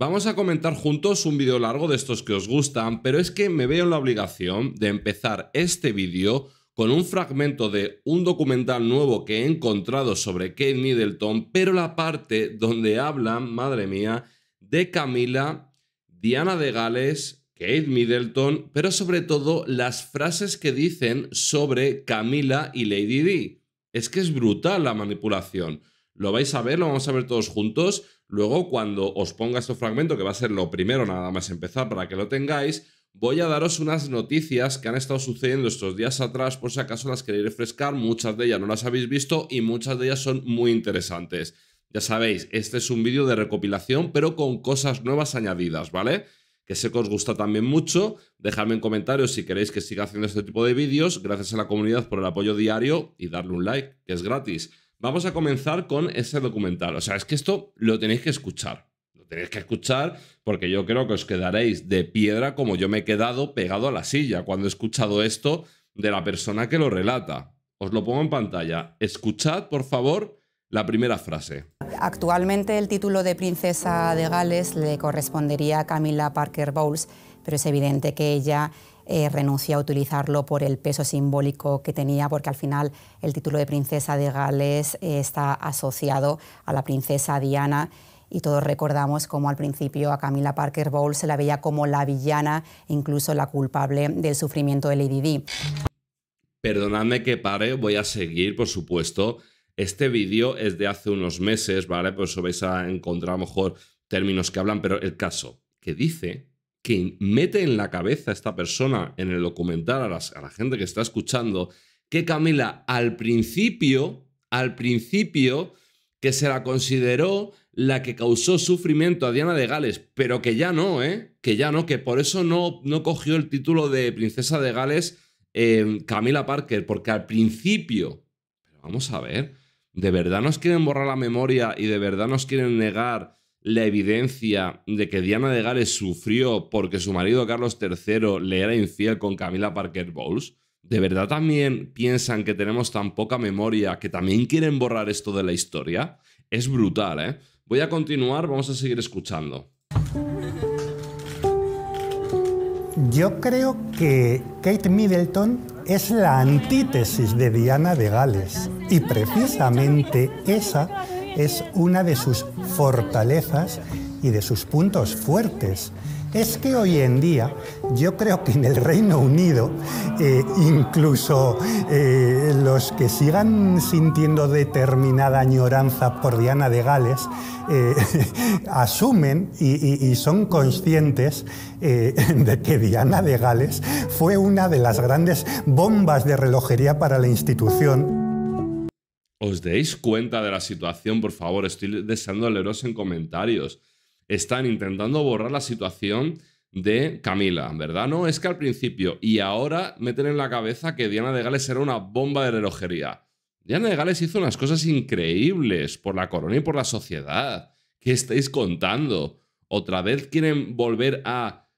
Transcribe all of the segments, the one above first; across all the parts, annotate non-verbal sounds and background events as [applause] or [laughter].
Vamos a comentar juntos un vídeo largo de estos que os gustan, pero es que me veo en la obligación de empezar este vídeo con un fragmento de un documental nuevo que he encontrado sobre Kate Middleton, pero la parte donde hablan, madre mía, de Camila, Diana de Gales, Kate Middleton, pero sobre todo las frases que dicen sobre Camila y Lady D. Es que es brutal la manipulación. Lo vais a ver, lo vamos a ver todos juntos. Luego, cuando os ponga este fragmento, que va a ser lo primero nada más empezar para que lo tengáis, voy a daros unas noticias que han estado sucediendo estos días atrás, por si acaso las queréis refrescar, muchas de ellas no las habéis visto y muchas de ellas son muy interesantes. Ya sabéis, este es un vídeo de recopilación, pero con cosas nuevas añadidas, ¿vale? Que sé que os gusta también mucho. Dejadme en comentarios si queréis que siga haciendo este tipo de vídeos. Gracias a la comunidad por el apoyo diario y darle un like, que es gratis. Vamos a comenzar con ese documental. O sea, es que esto lo tenéis que escuchar. Lo tenéis que escuchar porque yo creo que os quedaréis de piedra como yo me he quedado pegado a la silla cuando he escuchado esto de la persona que lo relata. Os lo pongo en pantalla. Escuchad, por favor, la primera frase. Actualmente el título de princesa de Gales le correspondería a Camila Parker Bowles, pero es evidente que ella eh, a utilizarlo por el peso simbólico que tenía, porque al final el título de princesa de Gales eh, está asociado a la princesa Diana y todos recordamos cómo al principio a Camila Parker Bowles se la veía como la villana, incluso la culpable del sufrimiento de Lady Di. Perdonadme que pare, voy a seguir, por supuesto. Este vídeo es de hace unos meses, ¿vale? Por eso vais a encontrar a lo mejor términos que hablan, pero el caso que dice que mete en la cabeza esta persona en el documental a, la gente que está escuchando, que Camila al principio, al principio, que se la consideró la que causó sufrimiento a Diana de Gales, pero que ya no, ¿eh? Que ya no, que por eso no, no cogió el título de princesa de Gales Camila Parker, porque al principio, pero vamos a ver, ¿de verdad nos quieren borrar la memoria y de verdad nos quieren negar la evidencia de que Diana de Gales sufrió porque su marido Carlos III le era infiel con Camila Parker Bowles? ¿De verdad también piensan que tenemos tan poca memoria que también quieren borrar esto de la historia? Es brutal, ¿eh? Voy a continuar, vamos a seguir escuchando. Yo creo que Kate Middleton es la antítesis de Diana de Gales y precisamente esa es una de sus fortalezas y de sus puntos fuertes. Es que hoy en día yo creo que en el Reino Unido eh, incluso eh, los que sigan sintiendo determinada añoranza por Diana de Gales eh, [laughs] asumen y, y, son conscientes de que Diana de Gales fue una de las grandes bombas de relojería para la institución os deis cuenta de la situación, por favor. Estoy deseando leeros en comentarios. Están intentando borrar la situación de Camila, ¿verdad? No, es que al principio y ahora meten en la cabeza que Diana de Gales era una bomba de relojería. Diana de Gales hizo unas cosas increíbles por la corona y por la sociedad. ¿Qué estáis contando? Otra vez quieren volver a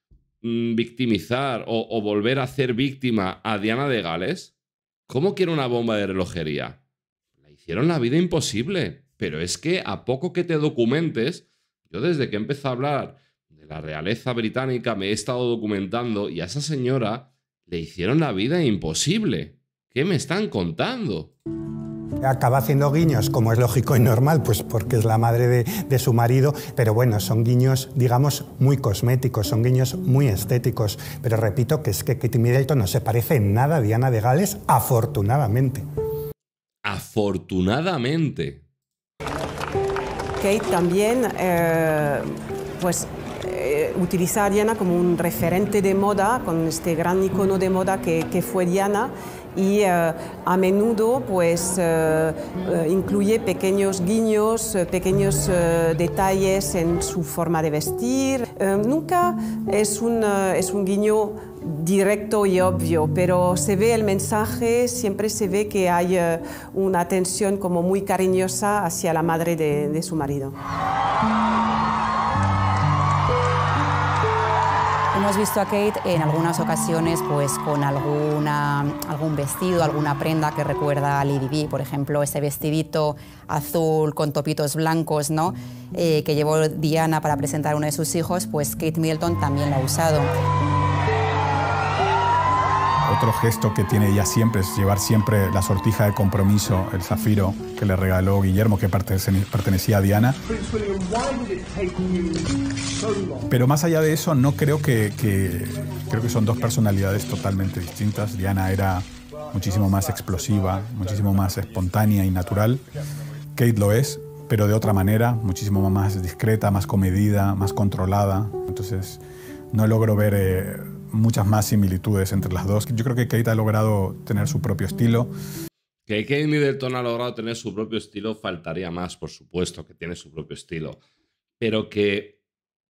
mm, victimizar o, volver a hacer víctima a Diana de Gales. ¿Cómo quiere una bomba de relojería? hicieron la vida imposible. Pero es que a poco que te documentes, yo desde que empecé a hablar de la realeza británica me he estado documentando y a esa señora le hicieron la vida imposible. ¿Qué me están contando? Acaba haciendo guiños, como es lógico y normal, pues porque es la madre de, de, su marido, pero bueno, son guiños, digamos, muy cosméticos, son guiños muy estéticos. Pero repito que es que Kitty Middleton no se parece en nada a Diana de Gales, afortunadamente afortunadamente. Kate también, eh, pues eh, utiliza a Diana como un referente de moda, con este gran icono de moda que, fue Diana y eh, a menudo pues incluye pequeños guiños, pequeños detalles en su forma de vestir. nunca es un, es un guiño directo y obvio, pero se ve el mensaje, siempre se ve que hay eh, una tensión como muy cariñosa hacia la madre de, su marido. Hemos visto a Kate en algunas ocasiones pues, con alguna, algún vestido, alguna prenda que recuerda a Lady B, por ejemplo, ese vestidito azul con topitos blancos ¿no? Eh, que llevó Diana para presentar a uno de sus hijos, pues Kate Middleton también lo ha usado. Otro gesto que tiene ella siempre es llevar siempre la sortija de compromiso, el zafiro que le regaló Guillermo, que pertenecía a Diana. Pero más allá de eso, no creo que, creo que son dos personalidades totalmente distintas. Diana era muchísimo más explosiva, muchísimo más espontánea y natural. Kate lo es, pero de otra manera, muchísimo más discreta, más comedida, más controlada. Entonces, no logro ver... Eh, muchas más similitudes entre las dos. Yo creo que Kate ha logrado tener su propio estilo. Que Kate Middleton ha logrado tener su propio estilo, faltaría más, por supuesto, que tiene su propio estilo. Pero que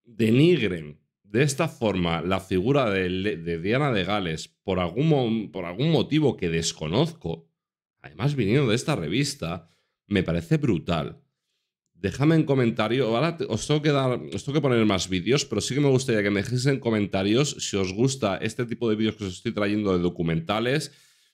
denigren de esta forma la figura de, Diana de Gales por algún, por algún motivo que desconozco, además viniendo de esta revista, me parece brutal. Déjame en comentario, ahora os tengo que dar, tengo que poner más vídeos, pero sí que me gustaría que me dejéis en comentarios si os gusta este tipo de vídeos que os estoy trayendo de documentales,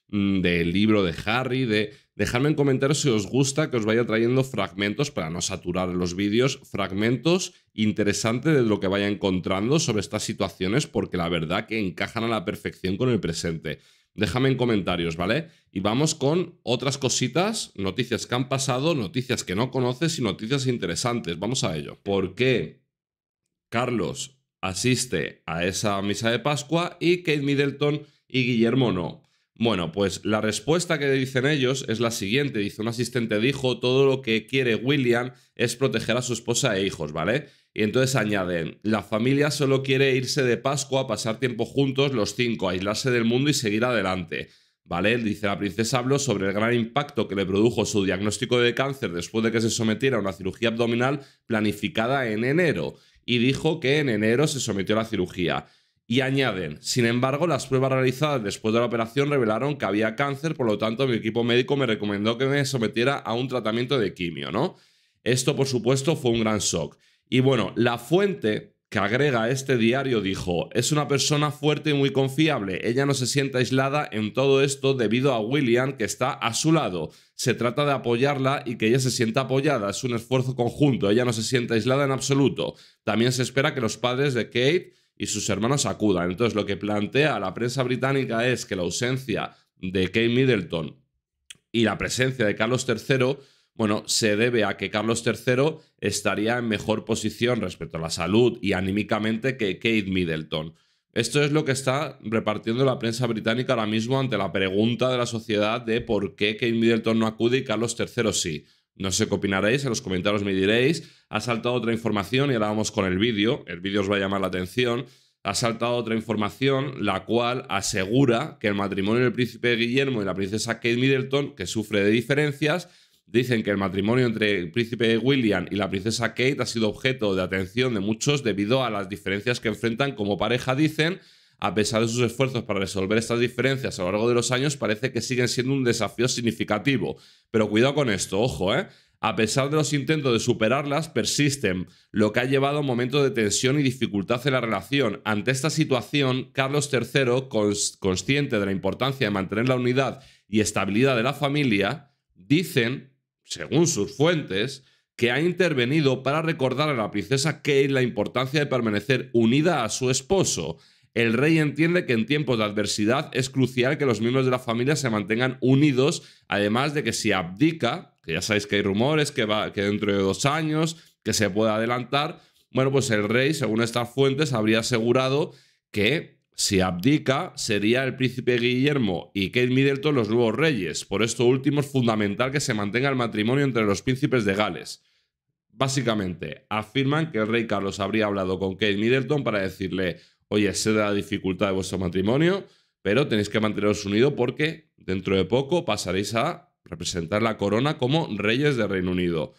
mm, del libro de Harry, de en comentarios si os gusta que os vaya trayendo fragmentos para no saturar los vídeos, fragmentos interesantes de lo que vaya encontrando sobre estas situaciones porque la verdad que encajan a la perfección con el presente. Déjame en comentarios, ¿vale? Y vamos con otras cositas, noticias que han pasado, noticias que no conoces y noticias interesantes. Vamos a ello. ¿Por qué Carlos asiste a esa misa de Pascua y Kate Middleton y Guillermo no? Bueno, pues la respuesta que dicen ellos es la siguiente. Dice, un asistente dijo, todo lo que quiere William es proteger a su esposa e hijos, ¿vale? Y entonces añaden, la familia solo quiere irse de Pascua, pasar tiempo juntos los cinco, aislarse del mundo y seguir adelante. ¿Vale? Dice, la princesa habló sobre el gran impacto que le produjo su diagnóstico de cáncer después de que se sometiera a una cirugía abdominal planificada en enero y dijo que en enero se sometió a la cirugía. Y añaden, sin embargo, las pruebas realizadas después de la operación revelaron que había cáncer, por lo tanto mi equipo médico me recomendó que me sometiera a un tratamiento de quimio, ¿no? Esto, por supuesto, fue un gran shock. Y bueno, la fuente que agrega este diario dijo, es una persona fuerte y muy confiable, ella no se sienta aislada en todo esto debido a William que está a su lado, se trata de apoyarla y que ella se sienta apoyada, es un esfuerzo conjunto, ella no se sienta aislada en absoluto, también se espera que los padres de Kate y sus hermanos acudan, entonces lo que plantea la prensa británica es que la ausencia de Kate Middleton y la presencia de Carlos III bueno, se debe a que Carlos III estaría en mejor posición respecto a la salud y anímicamente que Kate Middleton. Esto es lo que está repartiendo la prensa británica ahora mismo ante la pregunta de la sociedad de por qué Kate Middleton no acude y Carlos III sí. No sé qué opinaréis, en los comentarios me diréis. Ha saltado otra información y ahora vamos con el vídeo. El vídeo os va a llamar la atención. Ha saltado otra información la cual asegura que el matrimonio del príncipe Guillermo y la princesa Kate Middleton, que sufre de diferencias, Dicen que el matrimonio entre el príncipe William y la princesa Kate ha sido objeto de atención de muchos debido a las diferencias que enfrentan como pareja, dicen. A pesar de sus esfuerzos para resolver estas diferencias a lo largo de los años, parece que siguen siendo un desafío significativo. Pero cuidado con esto, ojo, ¿eh? A pesar de los intentos de superarlas, persisten, lo que ha llevado a momentos de tensión y dificultad en la relación. Ante esta situación, Carlos III, consciente de la importancia de mantener la unidad y estabilidad de la familia, dicen según sus fuentes, que ha intervenido para recordar a la princesa Kate la importancia de permanecer unida a su esposo. El rey entiende que en tiempos de adversidad es crucial que los miembros de la familia se mantengan unidos, además de que si abdica, que ya sabéis que hay rumores que, va, que dentro de dos años, que se pueda adelantar, bueno, pues el rey, según estas fuentes, habría asegurado que si abdica, sería el príncipe Guillermo y Kate Middleton los nuevos reyes. Por esto último es fundamental que se mantenga el matrimonio entre los príncipes de Gales. Básicamente, afirman que el rey Carlos habría hablado con Kate Middleton para decirle, oye, sé de la dificultad de vuestro matrimonio, pero tenéis que manteneros unidos porque dentro de poco pasaréis a representar la corona como reyes de Reino Unido.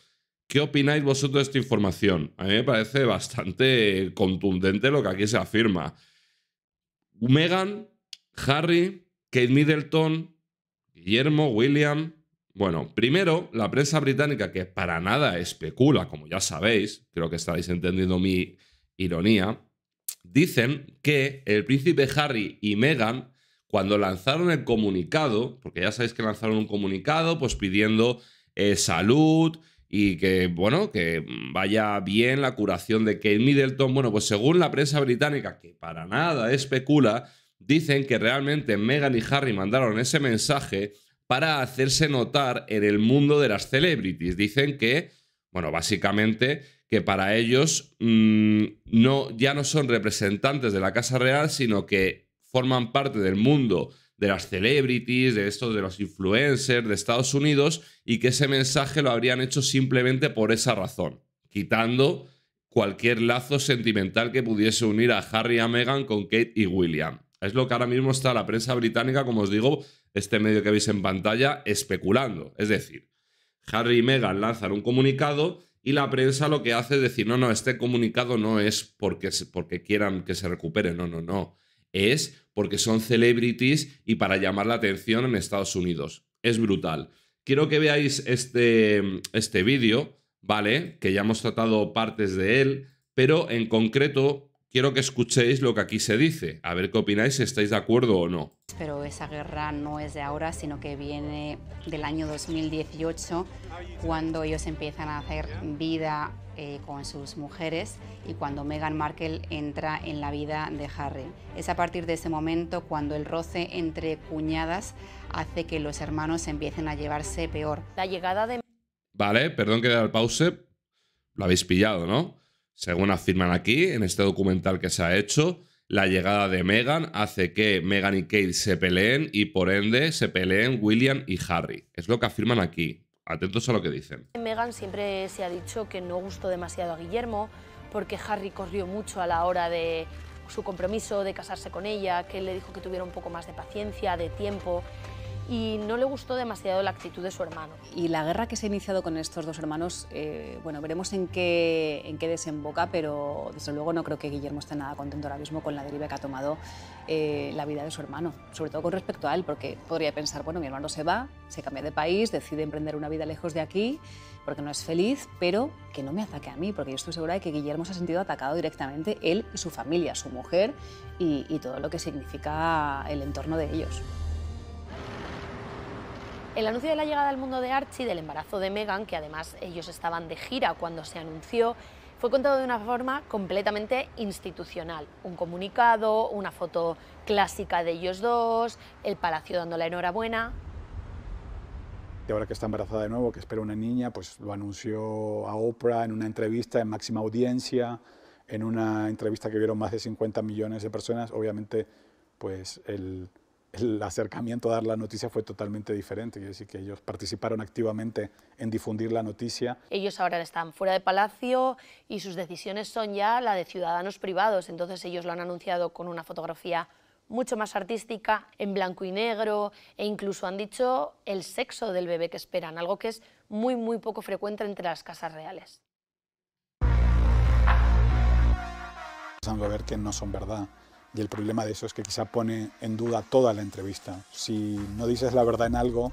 ¿Qué opináis vosotros de esta información? A mí me parece bastante contundente lo que aquí se afirma. Megan, Harry, Kate Middleton, Guillermo, William. Bueno, primero, la prensa británica, que para nada especula, como ya sabéis, creo que estáis entendiendo mi ironía, dicen que el príncipe Harry y Meghan, cuando lanzaron el comunicado, porque ya sabéis que lanzaron un comunicado, pues pidiendo eh, salud, y que, bueno, que vaya bien la curación de Kate Middleton. Bueno, pues según la prensa británica, que para nada especula, dicen que realmente Meghan y Harry mandaron ese mensaje para hacerse notar en el mundo de las celebrities. Dicen que, bueno, básicamente que para ellos mm, no, ya no son representantes de la Casa Real, sino que forman parte del mundo de las celebrities, de estos, de los influencers de Estados Unidos, y que ese mensaje lo habrían hecho simplemente por esa razón, quitando cualquier lazo sentimental que pudiese unir a Harry y a Meghan con Kate y William. Es lo que ahora mismo está la prensa británica, como os digo, este medio que veis en pantalla, especulando. Es decir, Harry y Meghan lanzan un comunicado y la prensa lo que hace es decir, no, no, este comunicado no es porque, porque quieran que se recupere, no, no, no es porque son celebrities y para llamar la atención en Estados Unidos. Es brutal. Quiero que veáis este, este vídeo, ¿vale? Que ya hemos tratado partes de él, pero en concreto quiero que escuchéis lo que aquí se dice, a ver qué opináis, si estáis de acuerdo o no. Pero esa guerra no es de ahora, sino que viene del año 2018, cuando ellos empiezan a hacer vida eh, con sus mujeres y cuando Meghan Markle entra en la vida de Harry. Es a partir de ese momento cuando el roce entre cuñadas hace que los hermanos empiecen a llevarse peor. La llegada de... Vale, perdón que dado el pause, lo habéis pillado, ¿no? Según afirman aquí, en este documental que se ha hecho, la llegada de Meghan hace que Meghan y Kate se peleen y por ende se peleen William y Harry. Es lo que afirman aquí. Atentos a lo que dicen. Megan siempre se ha dicho que no gustó demasiado a Guillermo porque Harry corrió mucho a la hora de su compromiso, de casarse con ella, que él le dijo que tuviera un poco más de paciencia, de tiempo y no le gustó demasiado la actitud de su hermano. Y la guerra que se ha iniciado con estos dos hermanos, eh, bueno, veremos en qué, en qué desemboca, pero desde luego no creo que Guillermo esté nada contento ahora mismo con la deriva que ha tomado eh, la vida de su hermano, sobre todo con respecto a él, porque podría pensar, bueno, mi hermano se va, se cambia de país, decide emprender una vida lejos de aquí, porque no es feliz, pero que no me ataque a mí, porque yo estoy segura de que Guillermo se ha sentido atacado directamente, él y su familia, su mujer y todo lo que significa el entorno de ellos. El anuncio de la llegada al mundo de Archie, del embarazo de megan que además ellos estaban de gira cuando se anunció, fue contado de una forma completamente institucional. Un comunicado, una foto clásica de ellos dos, el palacio dando la enhorabuena. Y ahora que está embarazada de nuevo, que espera una niña, pues lo anunció a Oprah en una entrevista en máxima audiencia, en una entrevista que vieron más de 50 millones de personas. Obviamente, pues el el acercamiento a dar la noticia fue totalmente diferente. Quiero decir que ellos participaron activamente en difundir la noticia. Ellos ahora están fuera de Palacio y sus decisiones son ya la de ciudadanos privados. Entonces ellos lo han anunciado con una fotografía mucho más artística, en blanco y negro, e incluso han dicho el sexo del bebé que esperan, algo que es muy, muy poco frecuente entre las casas reales. Vamos a ver que no son verdad y el problema de eso es que quizá pone en duda toda la entrevista. Si no dices la verdad en algo,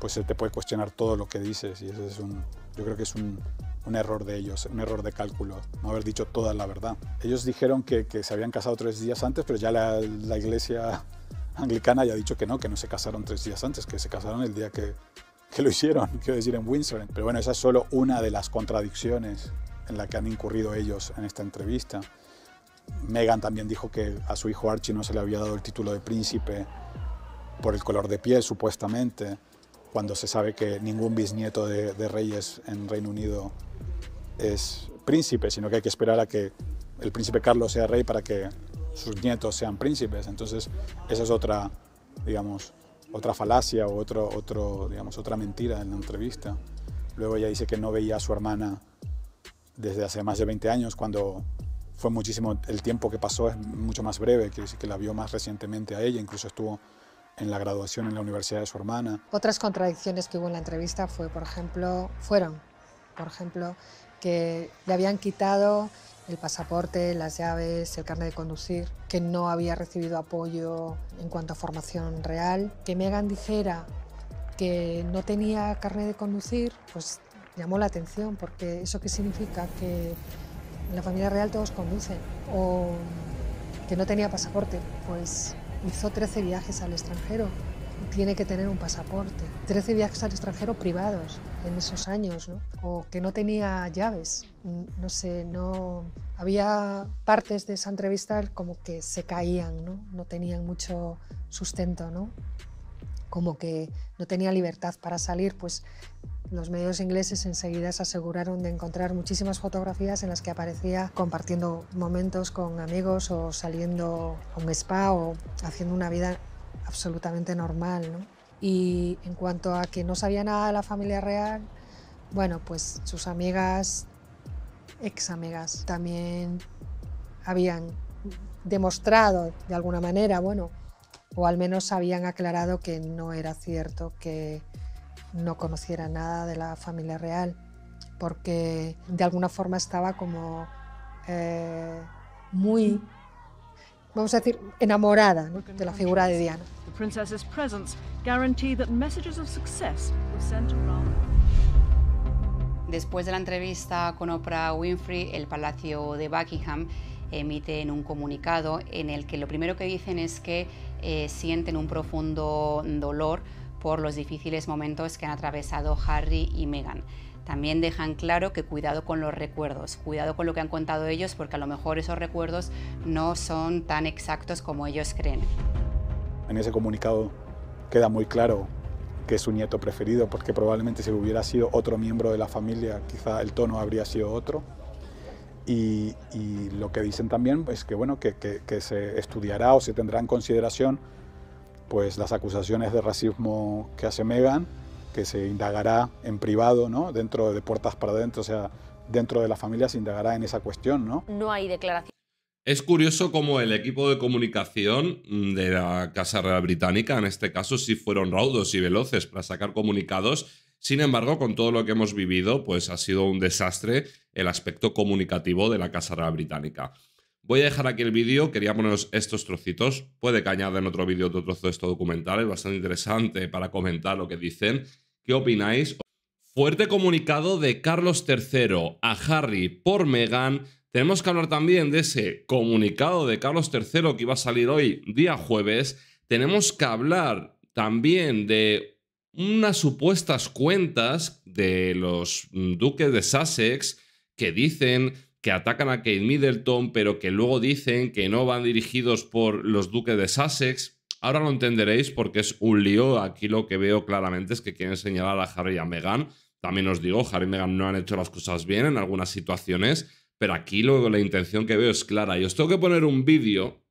pues se te puede cuestionar todo lo que dices y eso es un, yo creo que es un, un error de ellos, un error de cálculo, no haber dicho toda la verdad. Ellos dijeron que, que se habían casado tres días antes, pero ya la, la iglesia [laughs] anglicana ya ha dicho que no, que no se casaron tres días antes, que se casaron el día que, que lo hicieron, [laughs] quiero decir, en Windsor. Pero bueno, esa es solo una de las contradicciones en la que han incurrido ellos en esta entrevista. Meghan también dijo que a su hijo Archie no se le había dado el título de príncipe por el color de piel, supuestamente, cuando se sabe que ningún bisnieto de, reyes en Reino Unido es príncipe, sino que hay que esperar a que el príncipe Carlos sea rey para que sus nietos sean príncipes. Entonces, esa es otra, digamos, otra falacia o otro, otro, digamos, otra mentira en la entrevista. Luego ella dice que no veía a su hermana desde hace más de 20 años cuando fue muchísimo, el tiempo que pasó es mucho más breve, quiere decir que la vio más recientemente a ella, incluso estuvo en la graduación en la universidad de su hermana. Otras contradicciones que hubo en la entrevista fue, por ejemplo, fueron, por ejemplo, que le habían quitado el pasaporte, las llaves, el carnet de conducir, que no había recibido apoyo en cuanto a formación real, que Megan dijera que no tenía carnet de conducir, pues llamó la atención porque eso qué significa que en la familia real todos conducen, o que no tenía pasaporte, pues hizo 13 viajes al extranjero, tiene que tener un pasaporte, 13 viajes al extranjero privados en esos años, ¿no? o que no tenía llaves, no sé, no... Había partes de esa entrevista como que se caían, no, no tenían mucho sustento, ¿no? como que no tenía libertad para salir, pues los medios ingleses enseguida se aseguraron de encontrar muchísimas fotografías en las que aparecía compartiendo momentos con amigos o saliendo a un spa o haciendo una vida absolutamente normal. Y en cuanto a que no sabía nada de la familia real, bueno, pues sus amigas, ex amigas, también habían demostrado de alguna manera, bueno, o al menos habían aclarado que no era cierto que no conociera nada de la familia real, porque de alguna forma estaba como eh, muy, vamos a decir, enamorada de la figura de Diana. Después de la entrevista con Oprah Winfrey, el Palacio de Buckingham emiten un comunicado en el que lo primero que dicen es que eh, sienten un profundo dolor por los difíciles momentos que han atravesado Harry y Meghan. También dejan claro que cuidado con los recuerdos, cuidado con lo que han contado ellos porque a lo mejor esos recuerdos no son tan exactos como ellos creen. En ese comunicado queda muy claro que es su nieto preferido porque probablemente si hubiera sido otro miembro de la familia quizá el tono habría sido otro. Y, lo que dicen también es que, bueno, que se estudiará o se tendrá en consideración pues las acusaciones de racismo que hace Megan, que se indagará en privado, ¿no? Dentro de puertas para adentro, o sea, dentro de la familia se indagará en esa cuestión, ¿no? No hay declaración. Es curioso cómo el equipo de comunicación de la Casa Real Británica, en este caso, sí fueron raudos y veloces para sacar comunicados. Sin embargo, con todo lo que hemos vivido, pues ha sido un desastre el aspecto comunicativo de la Casa Real Británica. Voy a dejar aquí el vídeo, quería poneros estos trocitos. Puede que en otro vídeo, otro trozo de estos documentales, bastante interesante para comentar lo que dicen. ¿Qué opináis? Fuerte comunicado de Carlos III a Harry por Meghan. Tenemos que hablar también de ese comunicado de Carlos III que iba a salir hoy, día jueves. Tenemos que hablar también de unas supuestas cuentas de los duques de Sussex que dicen que atacan a Kate Middleton, pero que luego dicen que no van dirigidos por los duques de Sussex. Ahora lo entenderéis porque es un lío. Aquí lo que veo claramente es que quieren señalar a Harry y a Meghan. También os digo, Harry y Meghan no han hecho las cosas bien en algunas situaciones, pero aquí luego la intención que veo es clara. Y os tengo que poner un vídeo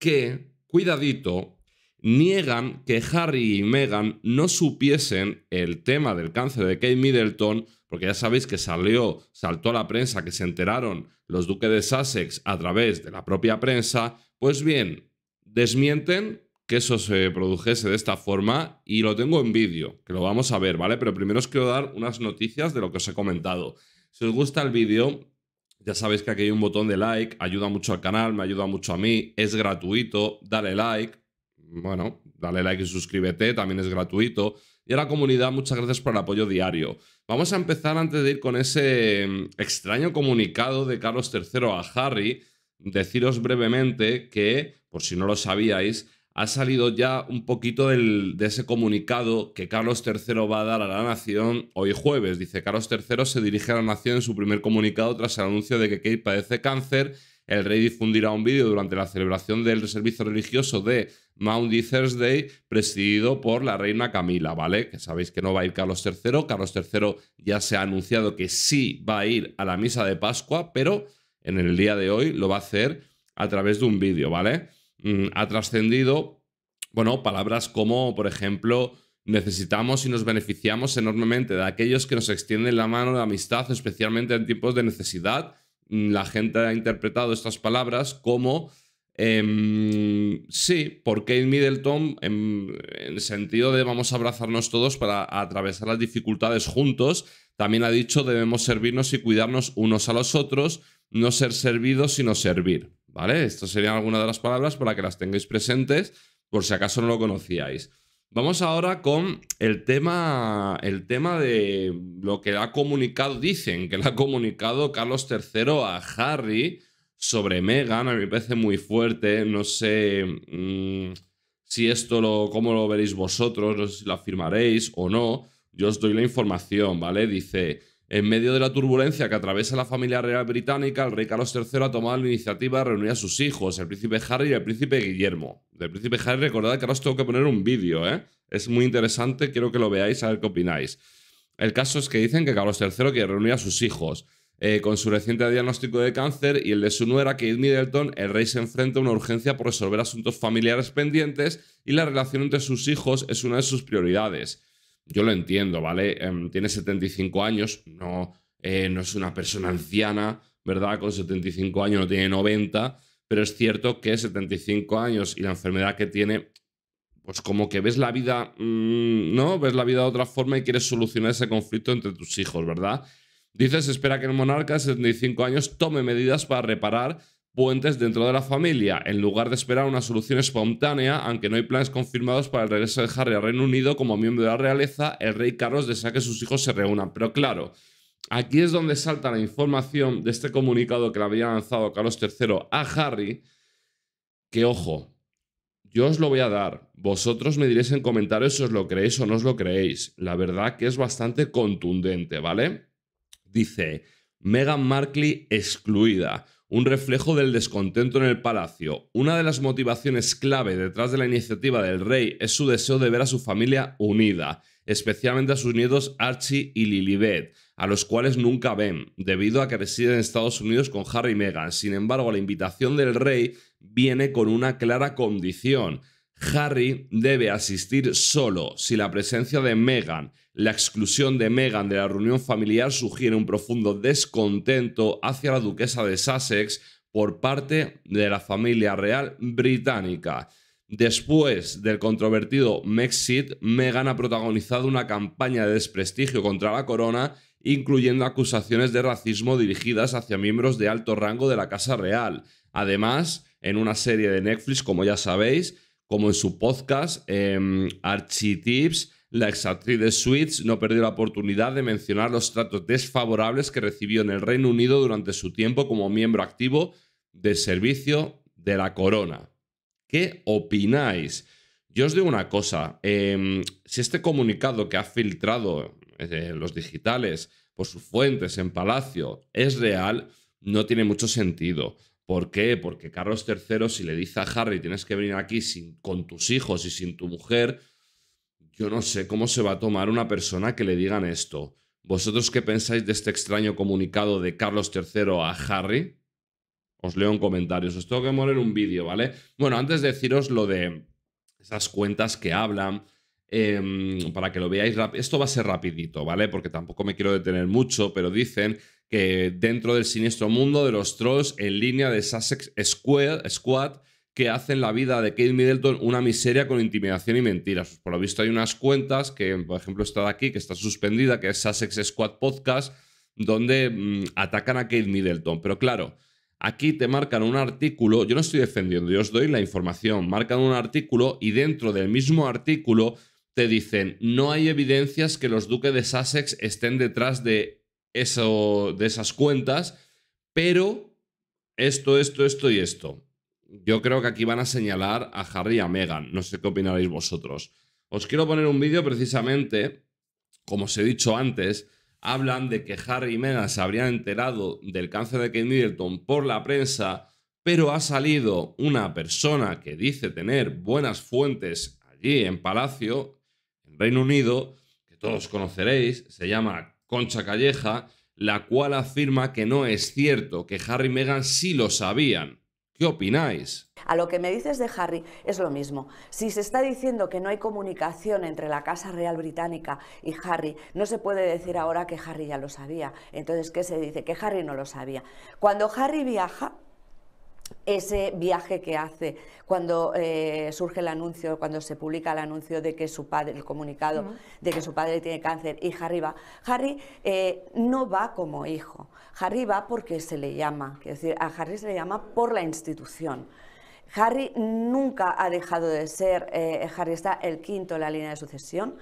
que, cuidadito, niegan que Harry y Meghan no supiesen el tema del cáncer de Kate Middleton, porque ya sabéis que salió, saltó a la prensa que se enteraron los duques de Sussex a través de la propia prensa, pues bien, desmienten que eso se produjese de esta forma y lo tengo en vídeo, que lo vamos a ver, ¿vale? Pero primero os quiero dar unas noticias de lo que os he comentado. Si os gusta el vídeo, ya sabéis que aquí hay un botón de like, ayuda mucho al canal, me ayuda mucho a mí, es gratuito, dale like bueno, dale like y suscríbete, también es gratuito. Y a la comunidad, muchas gracias por el apoyo diario. Vamos a empezar antes de ir con ese mm, extraño comunicado de Carlos III a Harry, deciros brevemente que, por si no lo sabíais, ha salido ya un poquito de ese comunicado que Carlos III va a dar a la nación hoy jueves. Dice, Carlos III se dirige a la nación en su primer comunicado tras el anuncio de que Kate padece cáncer. El rey difundirá un vídeo durante la celebración del servicio religioso de Maundy Thursday, presidido por la reina Camila, ¿vale? Que sabéis que no va a ir Carlos III. Carlos III ya se ha anunciado que sí va a ir a la misa de Pascua, pero en el día de hoy lo va a hacer a través de un vídeo, ¿vale? Mm, ha trascendido, bueno, palabras como, por ejemplo, necesitamos y nos beneficiamos enormemente de aquellos que nos extienden la mano de amistad, especialmente en tiempos de necesidad. Mm, la gente ha interpretado estas palabras como Em, sí, porque Kate Middleton, em, en, el sentido de vamos a abrazarnos todos para atravesar las dificultades juntos. También ha dicho debemos servirnos y cuidarnos unos a los otros, no ser servidos sino servir. ¿Vale? Estas serían algunas de las palabras para que las tengáis presentes, por si acaso no lo conocíais. Vamos ahora con el tema, el tema de lo que ha comunicado, dicen que le ha comunicado Carlos III a Harry sobre Megan, a mí me parece muy fuerte. No sé mm, si esto lo, cómo lo veréis vosotros, no sé si lo afirmaréis o no. Yo os doy la información, ¿vale? Dice, en medio de la turbulencia que atraviesa la familia real británica, el rey Carlos III ha tomado la iniciativa de reunir a sus hijos, el príncipe Harry y el príncipe Guillermo. Del príncipe Harry, recordad que ahora os tengo que poner un vídeo, ¿eh? Es muy interesante, quiero que lo veáis, a ver qué opináis. El caso es que dicen que Carlos III quiere reunir a sus hijos. Eh, con su reciente diagnóstico de cáncer y el de su nuera, Kate Middleton, el rey se enfrenta a una urgencia por resolver asuntos familiares pendientes y la relación entre sus hijos es una de sus prioridades. Yo lo entiendo, ¿vale? Em, tiene 75 años, no, eh, no es una persona anciana, ¿verdad? Con 75 años no tiene 90, pero es cierto que 75 años y la enfermedad que tiene pues como que ves la vida, mm, ¿no? Ves la vida de otra forma y quieres solucionar ese conflicto entre tus hijos, ¿verdad? Dice, se espera que el monarca de 75 años tome medidas para reparar puentes dentro de la familia, en lugar de esperar una solución espontánea, aunque no hay planes confirmados para el regreso de Harry al Reino Unido como miembro de la realeza, el rey Carlos desea que sus hijos se reúnan. Pero claro, aquí es donde salta la información de este comunicado que le había lanzado Carlos III a Harry, que ojo, yo os lo voy a dar, vosotros me diréis en comentarios si os lo creéis o no os lo creéis. La verdad que es bastante contundente, ¿vale? dice, Meghan Markle excluida, un reflejo del descontento en el palacio. Una de las motivaciones clave detrás de la iniciativa del rey es su deseo de ver a su familia unida, especialmente a sus nietos Archie y Lilibet, a los cuales nunca ven, debido a que residen en Estados Unidos con Harry y Meghan. Sin embargo, la invitación del rey viene con una clara condición Harry debe asistir solo si la presencia de Meghan, la exclusión de Meghan de la reunión familiar sugiere un profundo descontento hacia la duquesa de Sussex por parte de la familia real británica. Después del controvertido Mexit, Meghan ha protagonizado una campaña de desprestigio contra la corona, incluyendo acusaciones de racismo dirigidas hacia miembros de alto rango de la Casa Real. Además, en una serie de Netflix, como ya sabéis, como en su podcast em, Architips, la exactriz de Switch no perdió la oportunidad de mencionar los tratos desfavorables que recibió en el Reino Unido durante su tiempo como miembro activo del servicio de la corona. ¿Qué opináis? Yo os digo una cosa, em, si este comunicado que ha filtrado eh, los digitales por sus fuentes en Palacio es real, no tiene mucho sentido. ¿Por qué? Porque Carlos III, si le dice a Harry, tienes que venir aquí sin, con tus hijos y sin tu mujer, yo no sé cómo se va a tomar una persona que le digan esto. ¿Vosotros qué pensáis de este extraño comunicado de Carlos III a Harry? Os leo en comentarios. Os tengo que poner un vídeo, ¿vale? Bueno, antes de deciros lo de esas cuentas que hablan, em, para que lo veáis rápido. Esto va a ser rapidito, ¿vale? Porque tampoco me quiero detener mucho, pero dicen que dentro del siniestro mundo de los trolls en línea de Sussex Squad que hacen la vida de Kate Middleton una miseria con intimidación y mentiras. Por lo visto hay unas cuentas que, por ejemplo, está de aquí, que está suspendida, que es Sussex Squad Podcast, donde mm, atacan a Kate Middleton. Pero claro, aquí te marcan un artículo, yo no estoy defendiendo, yo os doy la información, marcan un artículo y dentro del mismo artículo te dicen, no hay evidencias que los duques de Sussex estén detrás de eso, de esas cuentas, pero esto, esto, esto y esto. Yo creo que aquí van a señalar a Harry y a Meghan. No sé qué opinaréis vosotros. Os quiero poner un vídeo precisamente, como os he dicho antes, hablan de que Harry y Meghan se habrían enterado del cáncer de Kate Middleton por la prensa, pero ha salido una persona que dice tener buenas fuentes allí en Palacio, en Reino Unido, que todos conoceréis, se llama Concha Calleja, la cual afirma que no es cierto, que Harry y Meghan sí lo sabían. ¿Qué opináis? A lo que me dices de Harry es lo mismo. Si se está diciendo que no hay comunicación entre la Casa Real Británica y Harry, no se puede decir ahora que Harry ya lo sabía. Entonces, ¿qué se dice? Que Harry no lo sabía. Cuando Harry viaja, ese viaje que hace cuando eh, surge el anuncio, cuando se publica el anuncio de que su padre, el comunicado de que su padre tiene cáncer y Harry va. Harry eh, no va como hijo, Harry va porque se le llama, es decir, a Harry se le llama por la institución. Harry nunca ha dejado de ser, eh, Harry está el quinto en la línea de sucesión,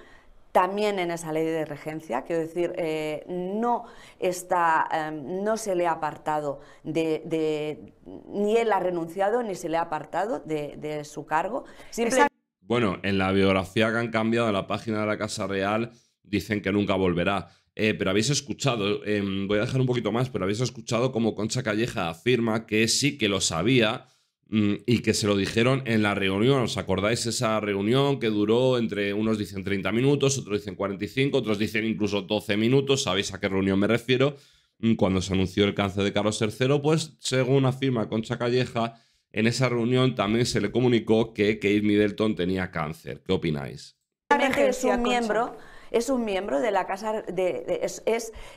también en esa ley de regencia, quiero decir, eh, no, está, em, no se le ha apartado de, ni él ha renunciado ni se le ha apartado de, su cargo. Bueno, en la biografía que han cambiado en la página de la Casa Real dicen que nunca volverá. Eh, pero habéis escuchado, em, voy a dejar un poquito más, pero habéis escuchado cómo Concha Calleja afirma que sí que lo sabía, Mm, y que se lo dijeron en la reunión. ¿Os acordáis esa reunión que duró entre, unos dicen 30 minutos, otros dicen 45, otros dicen incluso 12 minutos? ¿Sabéis a qué reunión me refiero? Mm, cuando se anunció el cáncer de Carlos III, pues según afirma Concha Calleja, en esa reunión también se le comunicó que Kate Middleton tenía cáncer. ¿Qué opináis? Es un miembro es un miembro de la Casa, de, es,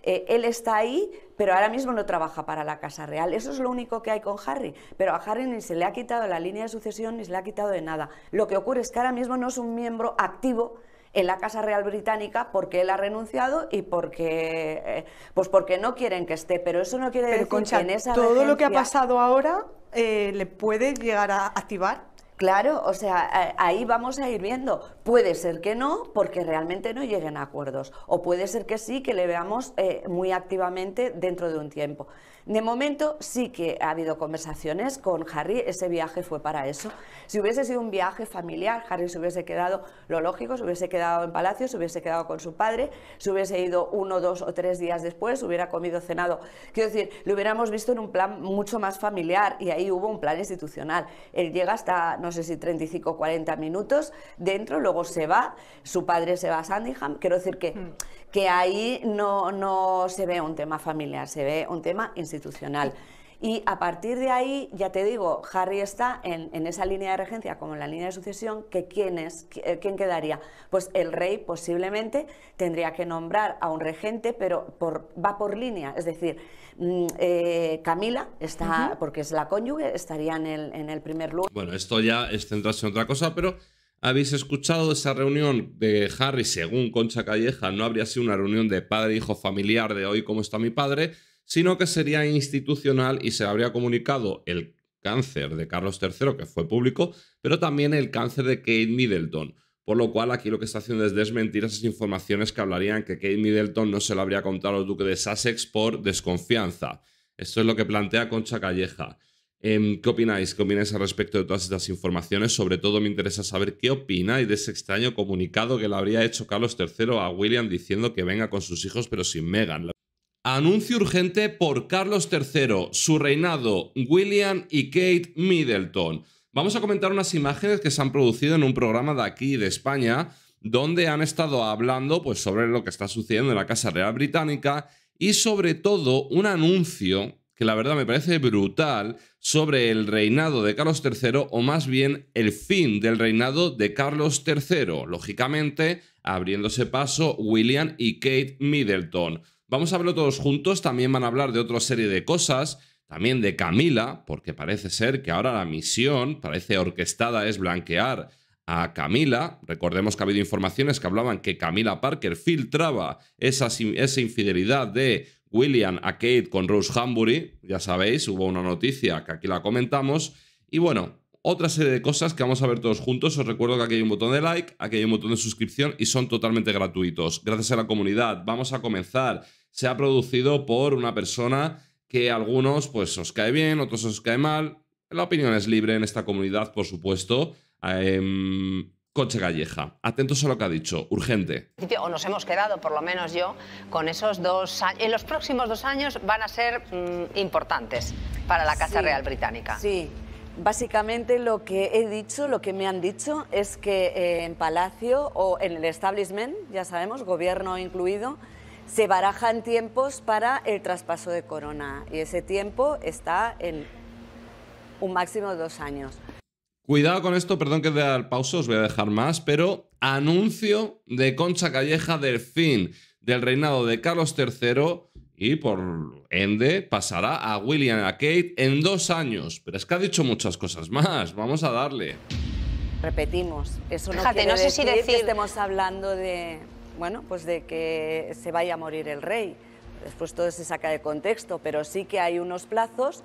eh, él está ahí, pero ahora mismo no trabaja para la Casa Real. Eso es lo único que hay con Harry, pero a Harry ni se le ha quitado la línea de sucesión ni se le ha quitado de nada. Lo que ocurre es que ahora mismo no es un miembro activo en la Casa Real Británica porque él ha renunciado y porque eh, pues porque no quieren que esté, pero eso no quiere decir que en esa todo lo que ha pasado ahora eh, le puede llegar a activar Claro, o sea, ahí vamos a ir viendo. Puede ser que no, porque realmente no lleguen a acuerdos. O puede ser que sí, que le veamos eh, muy activamente dentro de un tiempo. De momento sí que ha habido conversaciones con Harry, ese viaje fue para eso. Si hubiese sido un viaje familiar, Harry se hubiese quedado, lo lógico, se hubiese quedado en Palacio, se hubiese quedado con su padre, se hubiese ido uno, dos o tres días después, hubiera comido, cenado. Quiero decir, lo hubiéramos visto en un plan mucho más familiar y ahí hubo un plan institucional. Él llega hasta, no sé si 35 o 40 minutos dentro, luego se va, su padre se va a Sandingham. Quiero decir que... Hmm que ahí no, se ve un tema familiar, se ve un tema institucional. Y a partir de ahí, ya te digo, Harry está en, esa línea de regencia como en la línea de sucesión, que quién es, eh, quién quedaría. Pues el rey posiblemente tendría que nombrar a un regente, pero va por línea. Es decir, mm, eh, Camila, está, porque es la cónyuge, estaría en el, en el primer lugar. Bueno, esto ya es centrarse en otra cosa, pero habéis escuchado esa reunión de Harry, según Concha Calleja, no habría sido una reunión de padre-hijo familiar de hoy, cómo está mi padre, sino que sería institucional y se habría comunicado el cáncer de Carlos III, que fue público, pero también el cáncer de Kate Middleton. Por lo cual, aquí lo que está haciendo es desmentir esas informaciones que hablarían que Kate Middleton no se lo habría contado al duque de Sussex por desconfianza. Esto es lo que plantea Concha Calleja. Em, ¿Qué opináis? ¿Qué opináis al respecto de todas estas informaciones? Sobre todo me interesa saber qué opináis de ese extraño comunicado que le habría hecho Carlos III a William diciendo que venga con sus hijos pero sin Meghan. Anuncio urgente por Carlos III, su reinado, William y Kate Middleton. Vamos a comentar unas imágenes que se han producido en un programa de aquí, de España, donde han estado hablando pues, sobre lo que está sucediendo en la Casa Real Británica y sobre todo un anuncio que la verdad me parece brutal sobre el reinado de Carlos III o más bien el fin del reinado de Carlos III, lógicamente abriéndose paso William y Kate Middleton. Vamos a verlo todos juntos, también van a hablar de otra serie de cosas, también de Camila, porque parece ser que ahora la misión, parece orquestada, es blanquear a Camila. Recordemos que ha habido informaciones que hablaban que Camila Parker filtraba esa, esa infidelidad de William a Kate con Rose Hambury, ya sabéis, hubo una noticia que aquí la comentamos. Y bueno, otra serie de cosas que vamos a ver todos juntos. Os recuerdo que aquí hay un botón de like, aquí hay un botón de suscripción y son totalmente gratuitos. Gracias a la comunidad. Vamos a comenzar. Se ha producido por una persona que algunos pues os cae bien, otros os cae mal. La opinión es libre en esta comunidad, por supuesto. Em, Coche Galleja. Atentos a lo que ha dicho. Urgente. O nos hemos quedado, por lo menos yo, con esos dos años. En los próximos dos años van a ser mm, importantes para la Casa Real Británica. Sí. Básicamente lo que he dicho, lo que me han dicho es que eh, en Palacio o en el establishment, ya sabemos, gobierno incluido, se barajan tiempos para el traspaso de corona y ese tiempo está en un máximo de dos años. Cuidado con esto, perdón que de al pauso, os voy a dejar más, pero anuncio de Concha Calleja del fin del reinado de Carlos III y por ende pasará a William y a Kate en dos años. Pero es que ha dicho muchas cosas más, vamos a darle. Repetimos, eso no, Fíjate, no sé si decir... que estemos hablando de, bueno, pues de que se vaya a morir el rey después pues, todo se saca de contexto, pero sí que hay unos plazos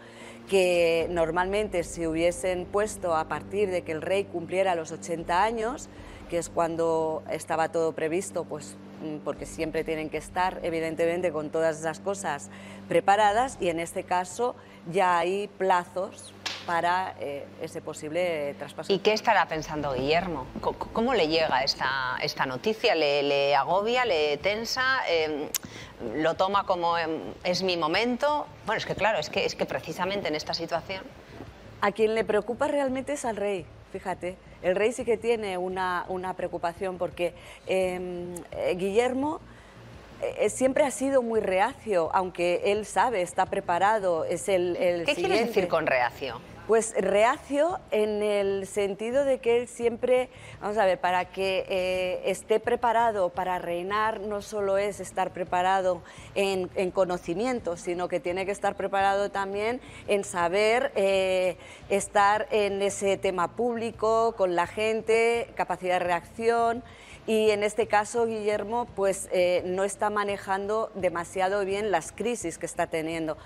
que normalmente se hubiesen puesto a partir de que el rey cumpliera los 80 años, que es cuando estaba todo previsto, pues mm, porque siempre tienen que estar, evidentemente, con todas esas cosas preparadas y en este caso ya hay plazos para eh, ese posible traspaso. ¿Y qué estará pensando Guillermo? ¿Cómo, le llega esta, esta noticia? ¿Le, agobia? ¿Le tensa? Em, ¿Lo toma como em, es mi momento? Bueno, es que claro, es que, es que precisamente en esta situación... A quien le preocupa realmente es al rey, fíjate. El rey sí que tiene una, una preocupación porque em, eh, Guillermo eh, siempre ha sido muy reacio, aunque él sabe, está preparado, es el, el ¿Qué quieres decir con reacio? Pues reacio en el sentido de que él siempre, vamos a ver, para que eh, esté preparado para reinar no solo es estar preparado en, conocimiento, sino que tiene que estar preparado también en saber eh, estar en ese tema público, con la gente, capacidad de reacción. Y en este caso, Guillermo, pues eh, no está manejando demasiado bien las crisis que está teniendo.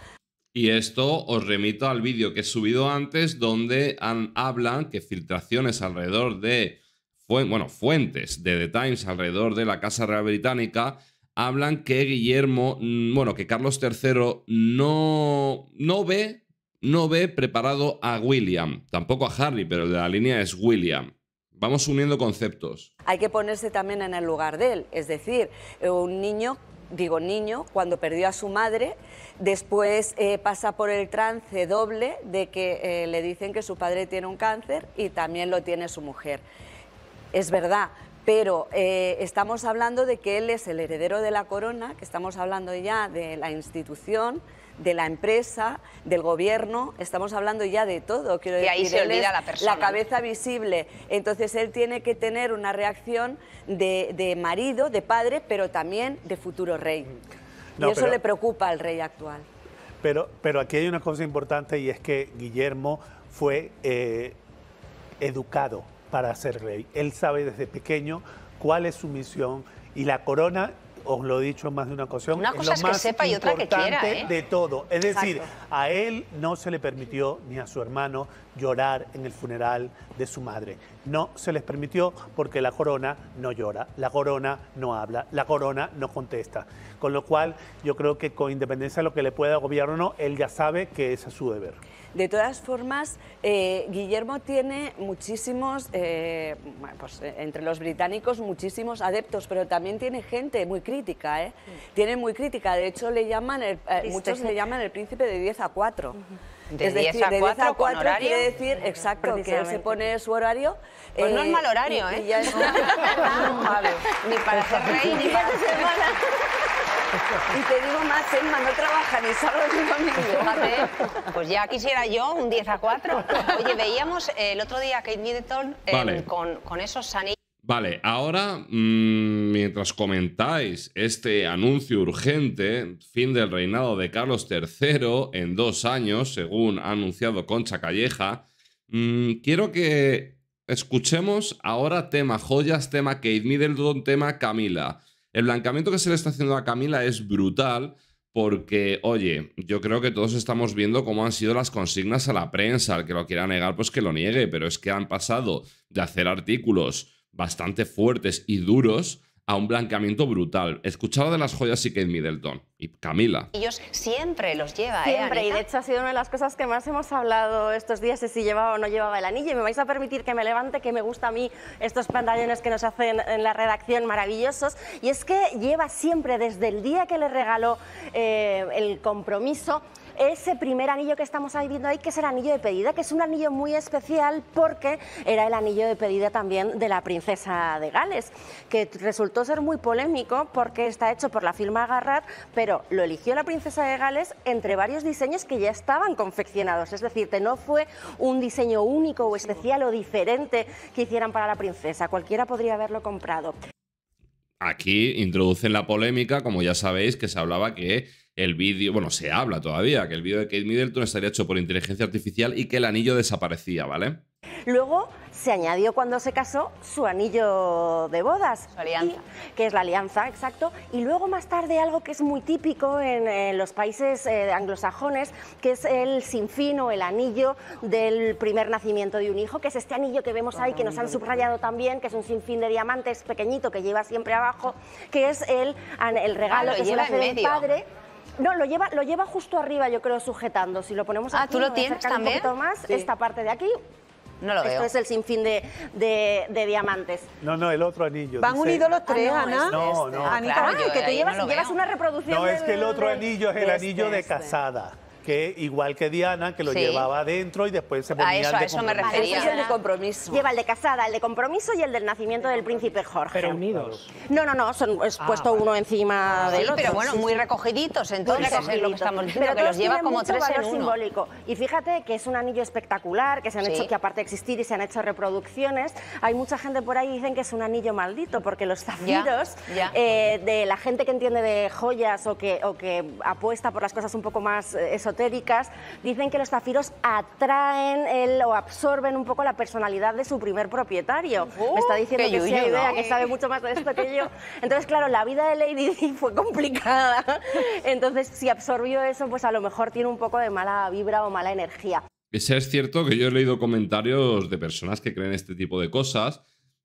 Y esto os remito al vídeo que he subido antes donde hablan que filtraciones alrededor de, bueno, fuentes de The Times alrededor de la Casa Real Británica hablan que Guillermo, mm, bueno, que Carlos III no, no ve, no ve preparado a William, tampoco a Harry, pero de la línea es William. Vamos uniendo conceptos. Hay que ponerse también en el lugar de él, es decir, un niño, digo niño, cuando perdió a su madre, Después eh, pasa por el trance doble de que eh, le dicen que su padre tiene un cáncer y también lo tiene su mujer. Es verdad, pero eh, estamos hablando de que él es el heredero de la corona, que estamos hablando ya de la institución, de la empresa, del gobierno, estamos hablando ya de todo. y ahí se olvida la persona. La cabeza visible. Entonces él tiene que tener una reacción de marido, de padre, pero también de futuro rey y eso le preocupa al rey actual. Pero, pero aquí hay una cosa importante y es que Guillermo fue eh, educado para ser rey. Él sabe desde pequeño cuál es su misión y la corona os lo he dicho en más de una ocasión. Una cosa es, que sepa y otra que quiera. ¿eh? De todo. Es decir, a él no se le permitió ni a su hermano llorar en el funeral de su madre. No se les permitió porque la corona no llora, la corona no habla, la corona no contesta. Con lo cual, yo creo que con independencia de lo que le pueda gobierno él ya sabe que ese es su deber. De todas formas, eh, Guillermo tiene muchísimos, eh, pues, eh, entre los británicos, muchísimos adeptos, pero también tiene gente muy crítica, Tiene muy crítica, de hecho le llaman, muchos le llaman el príncipe de 10 a 4. De es 10 decir, a 4, de 10 a 4 horario. quiere decir, exacto, que él se pone su horario. Pues no es eh, mal horario, ¿eh? ya es [laughs] Ni para hacer reír, ni para hacer este mala. [laughs] Y te digo más, Emma, no trabaja ni sábado ni domingo. pues ya quisiera yo un 10 a 4. Oye, veíamos el otro día a Kate Middleton eh, con, con esos anillos. Vale, ahora mm, mientras comentáis este anuncio urgente, fin del reinado de Carlos III en dos años, según ha anunciado Concha Calleja, mm, quiero que escuchemos ahora tema joyas, tema Kate Middleton, tema Camila. El blanqueamiento que se le está haciendo a Camila es brutal porque, oye, yo creo que todos estamos viendo cómo han sido las consignas a la prensa. al que lo quiera negar, pues que lo niegue, pero es que han pasado de hacer artículos bastante fuertes y duros a un blanqueamiento brutal. Escuchado de las joyas y Kate Middleton y Camila. Ellos siempre los lleva, ¿eh, Siempre, y de hecho ha sido una de las cosas que más hemos hablado estos días, es si llevaba o no llevaba el anillo. Y me vais a permitir que me levante, que me gusta a mí estos pantalones que nos hacen en la redacción maravillosos. Y es que lleva siempre, desde el día que le regaló eh, el compromiso, ese primer anillo que estamos ahí viendo ahí, que es el anillo de pedida, que es un anillo muy especial porque era el anillo de pedida también de la princesa de Gales, que resultó ser muy polémico porque está hecho por la firma Garrard, pero lo eligió la princesa de Gales entre varios diseños que ya estaban confeccionados. Es decir, que no fue un diseño único o especial o diferente que hicieran para la princesa. Cualquiera podría haberlo comprado. Aquí introducen la polémica, como ya sabéis, que se hablaba que el vídeo, bueno, se habla todavía, que el vídeo de Kate Middleton estaría hecho por inteligencia artificial y que el anillo desaparecía, ¿vale? Luego se añadió cuando se casó su anillo de bodas. Su alianza. que es la alianza, exacto. Y luego más tarde algo que es muy típico en, los países eh, anglosajones, que es el sinfín o el anillo del primer nacimiento de un hijo, que es este anillo que vemos ahí, que nos han subrayado también, que es un sinfín de diamantes pequeñito que lleva siempre abajo, que es el, el regalo ah, que se le hace padre no, lo lleva, lo lleva justo arriba, yo creo, sujetando. Si lo ponemos ah, ¿tú lo tienes también? un poquito más, esta parte de aquí. No lo veo. Esto es el sinfín de, diamantes. No, no, el otro anillo. ¿Van unidos los tres, ah, no, Ana? No, este. no. Anita, que te llevas, una reproducción. No, es que el otro anillo es el anillo de este. casada que igual que Diana, que lo llevaba dentro y después se ponía a eso, el a eso me refería. el de Lleva el de casada, el de compromiso y el del nacimiento del príncipe Jorge. Pero unidos. No, no, no, son es ah, puesto uno encima del otro. pero bueno, muy recogiditos, entonces es lo que estamos diciendo, pero que los lleva como tres en uno. simbólico. Y fíjate que es un anillo espectacular, que se han hecho, que aparte de existir y se han hecho reproducciones, hay mucha gente por ahí que dicen que es un anillo maldito, porque los zafiros eh, de la gente que entiende de joyas o que, o que apuesta por las cosas un poco más eh, dicen que los zafiros atraen o absorben un poco la personalidad de su primer propietario. Oh, Me está diciendo que, que sí, idea, que sabe mucho más de esto que yo. Entonces, claro, la vida de Lady Di fue complicada. Entonces, si absorbió eso, pues a lo mejor tiene un poco de mala vibra o mala energía. Es cierto que yo he leído comentarios de personas que creen este tipo de cosas,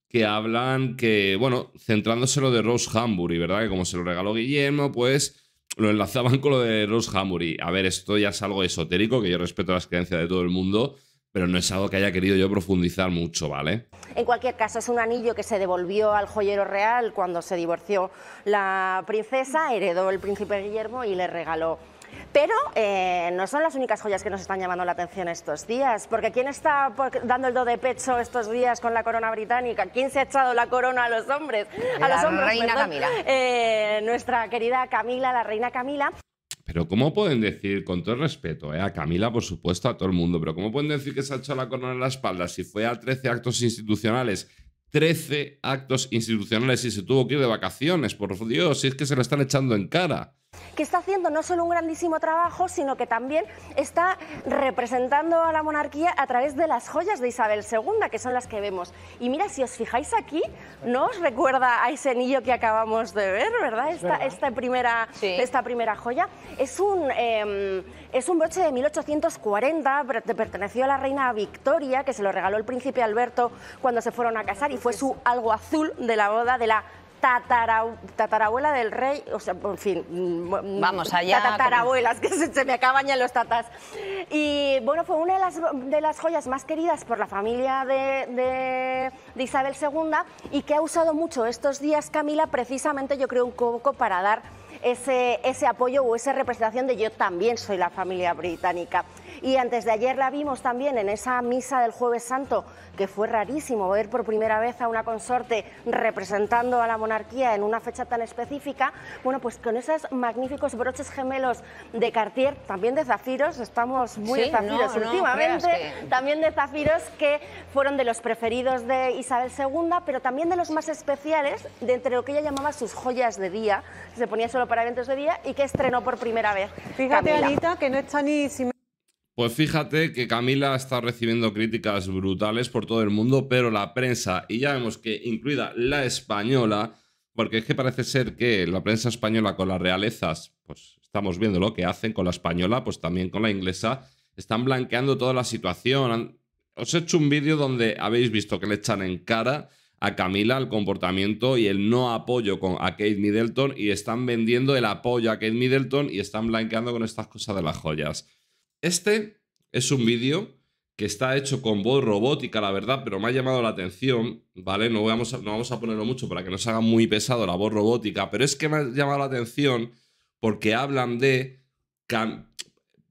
que hablan que, bueno, centrándose lo de Rose y ¿verdad? Que como se lo regaló Guillermo, pues lo enlazaban con lo de Rose A ver, esto ya es algo esotérico, que yo respeto las creencias de todo el mundo, pero no es algo que haya querido yo profundizar mucho, ¿vale? En cualquier caso, es un anillo que se devolvió al joyero real cuando se divorció la princesa, heredó el príncipe Guillermo y le regaló pero eh, no son las únicas joyas que nos están llamando la atención estos días, porque ¿quién está dando el do de pecho estos días con la corona británica? ¿Quién se ha echado la corona a los hombres? A la los reina Camila. Eh, nuestra querida Camila, la reina Camila. Pero ¿cómo pueden decir, con todo el respeto, eh, a Camila, por supuesto, a todo el mundo, pero ¿cómo pueden decir que se ha echado la corona en la espalda si fue a 13 actos institucionales? 13 actos institucionales y se tuvo que ir de vacaciones, por Dios, si es que se la están echando en cara que está haciendo no solo un grandísimo trabajo, sino que también está representando a la monarquía a través de las joyas de Isabel II, que son las que vemos. Y mira, si os fijáis aquí, no os recuerda a ese anillo que acabamos de ver, ¿verdad? esta, primera, esta primera joya. Es un, em, es un broche de 1840, perteneció a la reina Victoria, que se lo regaló el príncipe Alberto cuando se fueron a casar y fue su algo azul de la boda de la tatarabuela del rey, o sea, en fin, mm, vamos allá. Tatarabuelas, que se, me acaban ya los tatas. Y bueno, fue una de las, de las joyas más queridas por la familia de, de Isabel II y que ha usado mucho estos días Camila, precisamente yo creo un poco para dar ese, ese apoyo o esa representación de yo también soy la familia británica. Y antes de ayer la vimos también en esa misa del Jueves Santo, que fue rarísimo ver por primera vez a una consorte representando a la monarquía en una fecha tan específica. Bueno, pues con esos magníficos broches gemelos de Cartier, también de zafiros, estamos muy zafiros últimamente, también de zafiros que fueron de los preferidos de Isabel II, pero también de los más especiales, de entre lo que ella llamaba sus joyas de día, se ponía solo para eventos de día y que estrenó por primera vez. Fíjate, Anita, que no está ni pues fíjate que Camila está recibiendo críticas brutales por todo el mundo, pero la prensa, y ya vemos que incluida la española, porque es que parece ser que la prensa española con las realezas, pues estamos viendo lo que hacen con la española, pues también con la inglesa, están blanqueando toda la situación. Os he hecho un vídeo donde habéis visto que le echan en cara a Camila el comportamiento y el no apoyo con, a Kate Middleton y están vendiendo el apoyo a Kate Middleton y están blanqueando con estas cosas de las joyas. Este es un vídeo que está hecho con voz robótica, la verdad, pero me ha llamado la atención, ¿vale? No vamos a, no vamos a ponerlo mucho para que no se haga muy pesado la voz robótica, pero es que me ha llamado la atención porque hablan de...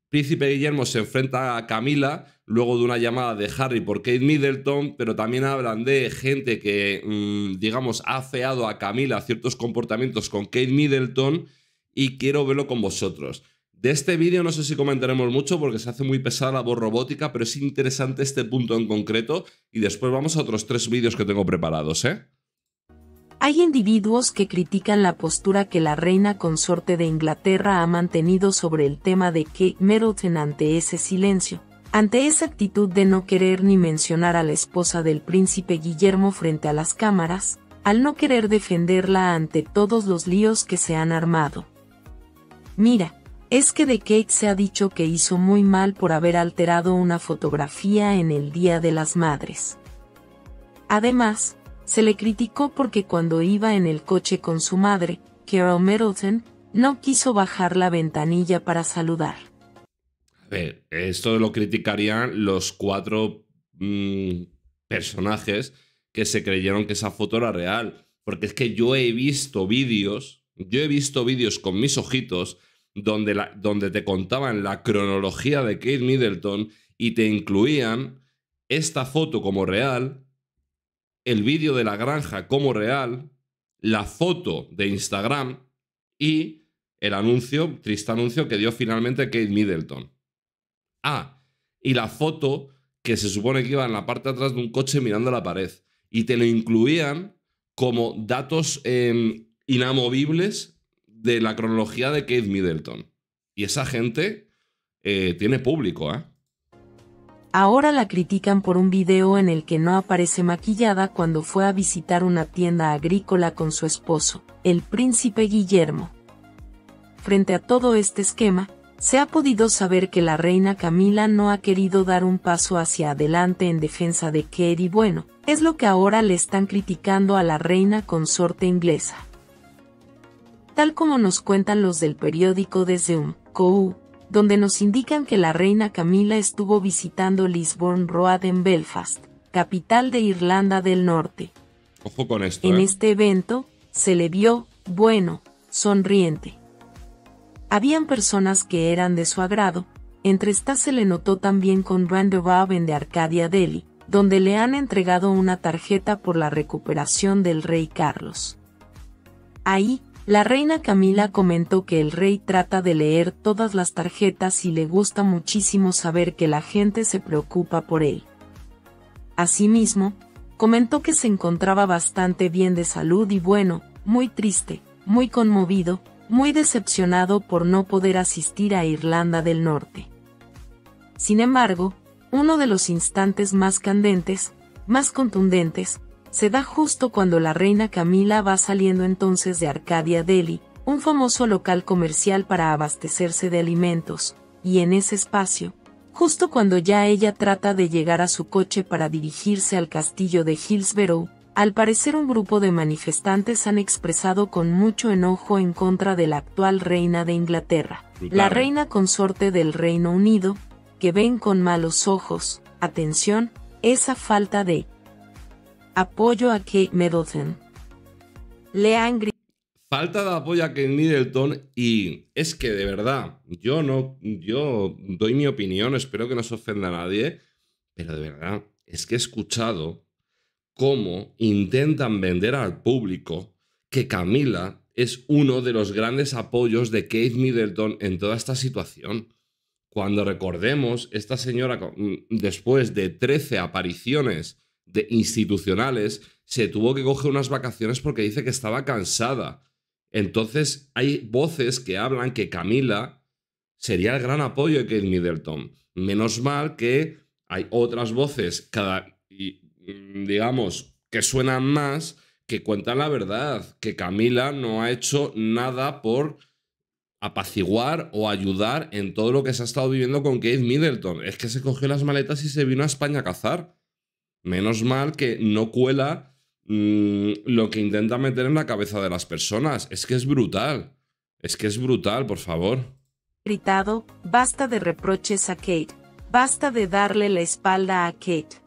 Príncipe Guillermo se enfrenta a Camila luego de una llamada de Harry por Kate Middleton, pero también hablan de gente que, mm, digamos, ha feado a Camila ciertos comportamientos con Kate Middleton y quiero verlo con vosotros. De este vídeo no sé si comentaremos mucho porque se hace muy pesada la voz robótica, pero es interesante este punto en concreto y después vamos a otros tres vídeos que tengo preparados, ¿eh? Hay individuos que critican la postura que la reina consorte de Inglaterra ha mantenido sobre el tema de Kate Middleton ante ese silencio, ante esa actitud de no querer ni mencionar a la esposa del príncipe Guillermo frente a las cámaras, al no querer defenderla ante todos los líos que se han armado. Mira, es que de Kate se ha dicho que hizo muy mal por haber alterado una fotografía en el Día de las Madres. Además, se le criticó porque cuando iba en el coche con su madre, Carol Middleton, no quiso bajar la ventanilla para saludar. A ver, esto lo criticarían los cuatro mm, personajes que se creyeron que esa foto era real. Porque es que yo he visto vídeos, yo he visto vídeos con mis ojitos donde, donde te contaban la cronología de Kate Middleton y te incluían esta foto como real, el vídeo de la granja como real, la foto de Instagram y el anuncio, triste anuncio que dio finalmente Kate Middleton. Ah, y la foto que se supone que iba en la parte de atrás de un coche mirando la pared. Y te lo incluían como datos em, inamovibles de la cronología de Kate Middleton. Y esa gente eh, tiene público, ¿eh? Ahora la critican por un video en el que no aparece maquillada cuando fue a visitar una tienda agrícola con su esposo, el príncipe Guillermo. Frente a todo este esquema, se ha podido saber que la reina Camila no ha querido dar un paso hacia adelante en defensa de Kate y bueno, es lo que ahora le están criticando a la reina consorte inglesa tal como nos cuentan los del periódico de un COU, donde nos indican que la reina Camila estuvo visitando Lisbon Road en Belfast, capital de Irlanda del Norte. En ¿eh? este evento, se le vio, bueno, sonriente. Habían personas que eran de su agrado, entre estas se le notó también con Randy en de Arcadia Delhi, donde le han entregado una tarjeta por la recuperación del rey Carlos. Ahí, la reina Camila comentó que el rey trata de leer todas las tarjetas y le gusta muchísimo saber que la gente se preocupa por él. Asimismo, comentó que se encontraba bastante bien de salud y bueno, muy triste, muy conmovido, muy decepcionado por no poder asistir a Irlanda del Norte. Sin embargo, uno de los instantes más candentes, más contundentes, se da justo cuando la reina Camila va saliendo entonces de Arcadia Delhi, un famoso local comercial para abastecerse de alimentos, y en ese espacio, justo cuando ya ella trata de llegar a su coche para dirigirse al castillo de Hillsborough, al parecer un grupo de manifestantes han expresado con mucho enojo en contra de la actual reina de Inglaterra, la reina consorte del Reino Unido, que ven con malos ojos, atención, esa falta de Apoyo a Kate Middleton. Le han Falta de apoyo a Kate Middleton y es que de verdad, yo no, yo doy mi opinión, espero que no se ofenda a nadie, pero de verdad, es que he escuchado cómo intentan vender al público que Camila es uno de los grandes apoyos de Kate Middleton en toda esta situación. Cuando recordemos, esta señora, mm, después de 13 apariciones de institucionales, se tuvo que coger unas vacaciones porque dice que estaba cansada. Entonces hay voces que hablan que Camila sería el gran apoyo de Kate Middleton. Menos mal que hay otras voces, cada, mm, digamos, que suenan más, que cuentan la verdad, que Camila no ha hecho nada por apaciguar o ayudar en todo lo que se ha estado viviendo con Kate Middleton. Es que se cogió las maletas y se vino a España a cazar. Menos mal que no cuela mm, lo que intenta meter en la cabeza de las personas. Es que es brutal. Es que es brutal, por favor. Gritado, basta de reproches a Kate. Basta de darle la espalda a Kate.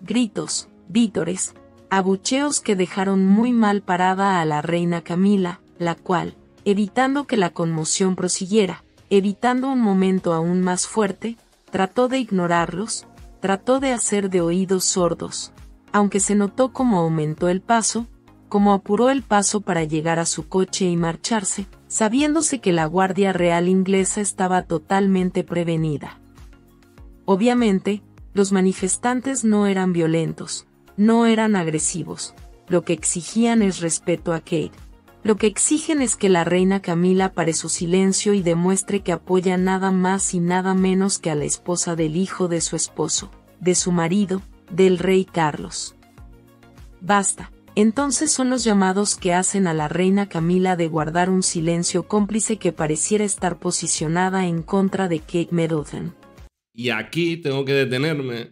Gritos, vítores, abucheos que dejaron muy mal parada a la reina Camila, la cual, evitando que la conmoción prosiguiera, evitando un momento aún más fuerte, trató de ignorarlos, trató de hacer de oídos sordos, aunque se notó cómo aumentó el paso, cómo apuró el paso para llegar a su coche y marcharse, sabiéndose que la Guardia Real inglesa estaba totalmente prevenida. Obviamente, los manifestantes no eran violentos, no eran agresivos, lo que exigían es respeto a Kate, lo que exigen es que la reina Camila pare su silencio y demuestre que apoya nada más y nada menos que a la esposa del hijo de su esposo, de su marido, del rey Carlos. Basta. Entonces son los llamados que hacen a la reina Camila de guardar un silencio cómplice que pareciera estar posicionada en contra de Kate Middleton. Y aquí tengo que detenerme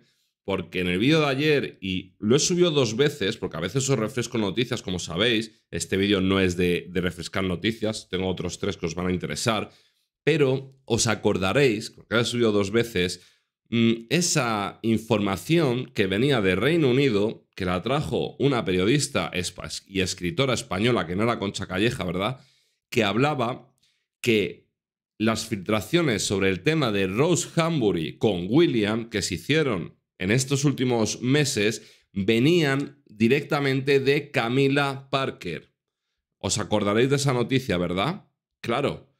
porque en el vídeo de ayer, y lo he subido dos veces, porque a veces os refresco noticias, como sabéis, este vídeo no es de, refrescar noticias, tengo otros tres que os van a interesar, pero os acordaréis, porque lo he subido dos veces, mm, esa información que venía de Reino Unido, que la trajo una periodista y escritora española, que no era Concha Calleja, ¿verdad? Que hablaba que las filtraciones sobre el tema de Rose Hambury con William, que se hicieron en estos últimos meses venían directamente de Camila Parker. Os acordaréis de esa noticia, ¿verdad? Claro,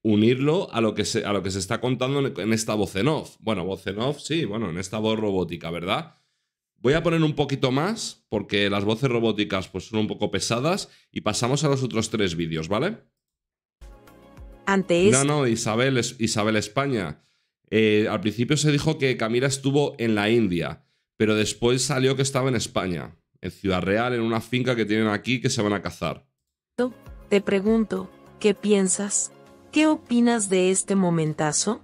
unirlo a lo que se, a lo que se está contando en esta voz en off. Bueno, voz en off, sí, bueno, en esta voz robótica, ¿verdad? Voy a poner un poquito más porque las voces robóticas pues, son un poco pesadas y pasamos a los otros tres vídeos, ¿vale? Antes. No, no, Isabel, Isabel España. Eh, al principio se dijo que Camila estuvo en la India, pero después salió que estaba en España, en Ciudad Real, en una finca que tienen aquí que se van a cazar. Te pregunto, ¿qué piensas? ¿Qué opinas de este momentazo?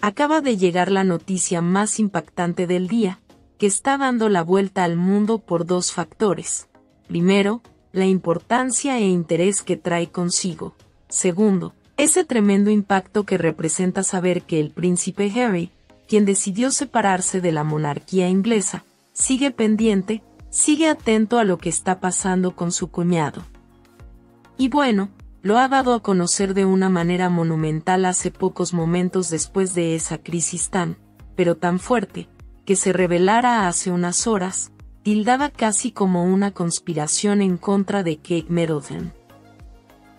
Acaba de llegar la noticia más impactante del día, que está dando la vuelta al mundo por dos factores. Primero, la importancia e interés que trae consigo. Segundo, ese tremendo impacto que representa saber que el príncipe Harry, quien decidió separarse de la monarquía inglesa, sigue pendiente, sigue atento a lo que está pasando con su cuñado. Y bueno, lo ha dado a conocer de una manera monumental hace pocos momentos después de esa crisis tan, pero tan fuerte, que se revelara hace unas horas, tildaba casi como una conspiración en contra de Kate Middleton.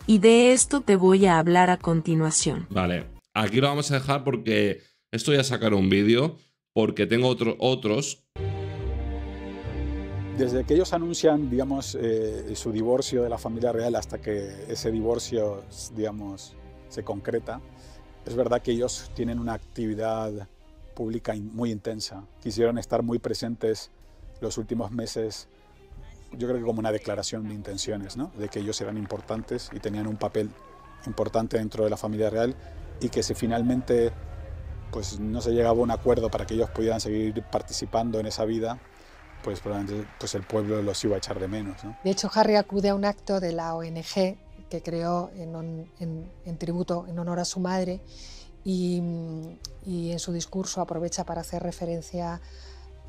Y de esto te voy a hablar a continuación. Vale, aquí lo vamos a dejar porque estoy a sacar un vídeo, porque tengo otro, otros desde que ellos anuncian, digamos, eh, su divorcio de la familia real hasta que ese divorcio, digamos, se concreta, es verdad que ellos tienen una actividad pública muy intensa. Quisieron estar muy presentes los últimos meses yo creo que como una declaración de intenciones, ¿no? de que ellos eran importantes y tenían un papel importante dentro de la familia real y que si finalmente pues, no se llegaba a un acuerdo para que ellos pudieran seguir participando en esa vida, pues probablemente pues, el pueblo los iba a echar de menos. De hecho, Harry acude a un acto de la ONG que creó en, tributo, en honor a su madre, y, y en su discurso aprovecha para hacer referencia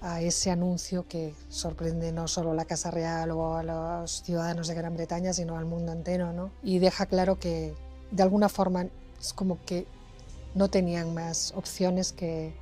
a ese anuncio que sorprende no solo a la Casa Real o a los ciudadanos de Gran Bretaña, sino al mundo entero, ¿no? Y deja claro que de alguna forma es como que no tenían más opciones que,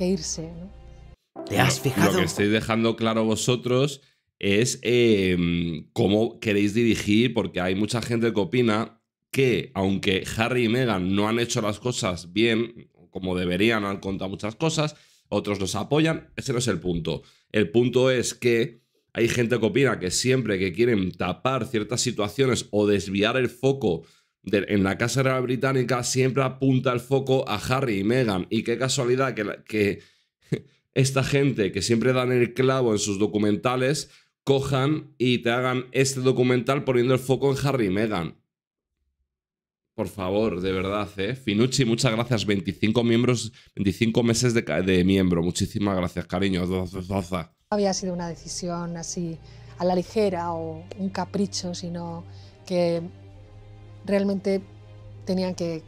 irse, ¿no? ¿Te has fijado? Lo que estoy dejando claro vosotros es em, cómo queréis dirigir, porque hay mucha gente que opina que aunque Harry y Meghan no han hecho las cosas bien, como deberían, han contado muchas cosas, otros los apoyan. Ese no es el punto. El punto es que hay gente que opina que siempre que quieren tapar ciertas situaciones o desviar el foco en la Casa Real Británica, siempre apunta el foco a Harry y Meghan. Y qué casualidad que, que [laughs] esta gente que siempre dan el clavo en sus documentales cojan y te hagan este documental poniendo el foco en Harry y Meghan. Por favor, de verdad, ¿eh? Finucci, muchas gracias. 25 miembros, 25 meses de, de miembro. Muchísimas gracias, cariño. Había sido una decisión así a la ligera o un capricho, sino que realmente tenían que